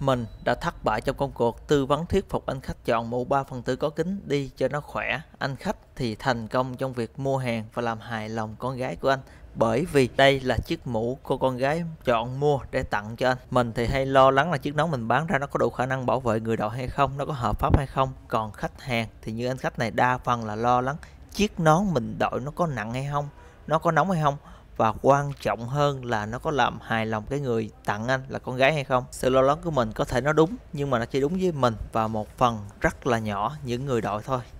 Mình đã thất bại trong công cuộc tư vấn thuyết phục anh khách chọn mũ 3 phần tư có kính đi cho nó khỏe. Anh khách thì thành công trong việc mua hàng và làm hài lòng con gái của anh bởi vì đây là chiếc mũ cô con gái chọn mua để tặng cho anh mình thì hay lo lắng là chiếc nón mình bán ra nó có đủ khả năng bảo vệ người đội hay không nó có hợp pháp hay không còn khách hàng thì như anh khách này đa phần là lo lắng chiếc nón mình đội nó có nặng hay không nó có nóng hay không và quan trọng hơn là nó có làm hài lòng cái người tặng anh là con gái hay không sự lo lắng của mình có thể nó đúng nhưng mà nó chỉ đúng với mình và một phần rất là nhỏ những người đội thôi